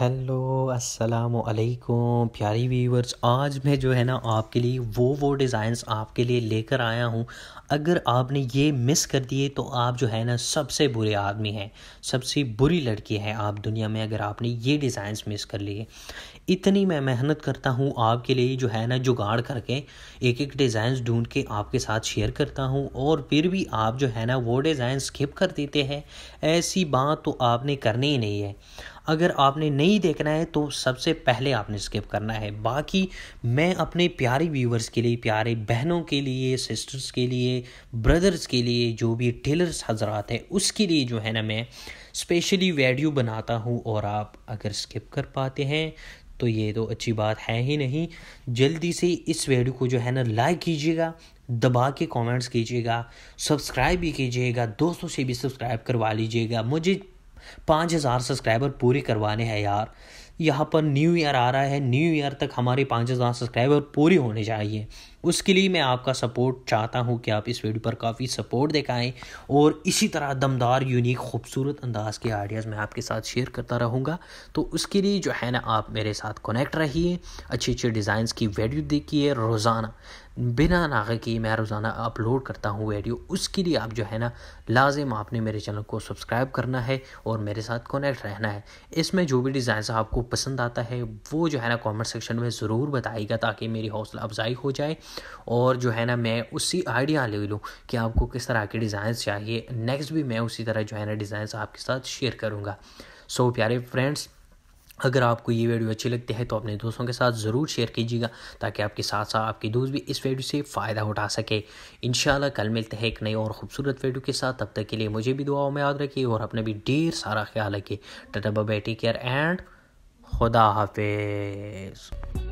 hello अस्सलाम वालेकुम प्यारी व्यूवर्स आज मैं जो है ना आपके लिए वो वो डिज़ाइंस आपके लिए लेकर आया हूँ अगर आपने ये मिस कर दिए तो आप जो है ना सबसे बुरे आदमी हैं सबसे बुरी लड़की हैं आप दुनिया में अगर आपने ये डिज़ाइंस मिस कर लिए इतनी मैं मेहनत करता हूँ आपके लिए जो है ना जुगाड़ करके एक एक डिज़ाइंस ढूंढ के आपके साथ शेयर करता हूँ और फिर भी आप जो है ना वो डिज़ाइन स्किप कर देते हैं ऐसी बात तो आपने करनी ही नहीं है अगर आपने नहीं देखना है तो सबसे पहले आपने स्किप करना है बाकी मैं अपने प्यारे व्यूवर्स के लिए प्यारे बहनों के लिए सिस्टर्स के लिए ब्रदर्स के लिए जो भी टेलर्स हजरात हैं उसके लिए जो है ना मैं स्पेशली वीडियो बनाता हूँ और आप अगर स्किप कर पाते हैं तो ये तो अच्छी बात है ही नहीं जल्दी से इस वीडियो को जो है ना लाइक कीजिएगा दबा के कमेंट्स कीजिएगा सब्सक्राइब भी कीजिएगा दोस्तों से भी सब्सक्राइब करवा लीजिएगा मुझे पाँच हज़ार सब्सक्राइबर पूरे करवाने हैं यार यहाँ पर न्यू ईयर आ रहा है न्यू ईयर तक हमारे पाँच हज़ार सब्सक्राइबर पूरे होने चाहिए उसके लिए मैं आपका सपोर्ट चाहता हूँ कि आप इस वीडियो पर काफ़ी सपोर्ट दिखाएं और इसी तरह दमदार यूनिक खूबसूरत अंदाज के आइडियाज़ मैं आपके साथ शेयर करता रहूँगा तो उसके लिए जो है ना आप मेरे साथ कनेक्ट रहिए अच्छे अच्छे डिज़ाइंस की वीडियो देखिए रोज़ाना बिना नागे की मैं रोज़ाना अपलोड करता हूँ वीडियो उसके लिए आप जो है ना लाजिम आपने मेरे चैनल को सब्सक्राइब करना है और मेरे साथ कनेक्ट रहना है इसमें जो भी डिज़ाइन आपको पसंद आता है वो जो है ना कमेंट सेक्शन में ज़रूर बताइएगा ताकि मेरी हौसला अफजाई हो जाए और जो है ना मैं उसी आइडिया ले लूँ कि आपको किस तरह के डिज़ाइंस चाहिए नेक्स्ट भी मैं उसी तरह जो है ना डिज़ाइन आपके साथ शेयर करूँगा सो so, प्यारे फ्रेंड्स अगर आपको ये वीडियो अच्छी लगती है तो अपने दोस्तों के साथ ज़रूर शेयर कीजिएगा ताकि आपके साथ साथ आपके दोस्त भी इस वीडियो से फ़ायदा उठा सके इन कल मिलते हैं एक नई और ख़ूबसूरत वीडियो के साथ तब तक के लिए मुझे भी दुआओं में याद रखिए और अपने भी ढेर सारा ख्याल रखिए टाटा बाबा टेक केयर एंड खुदा हाफिज़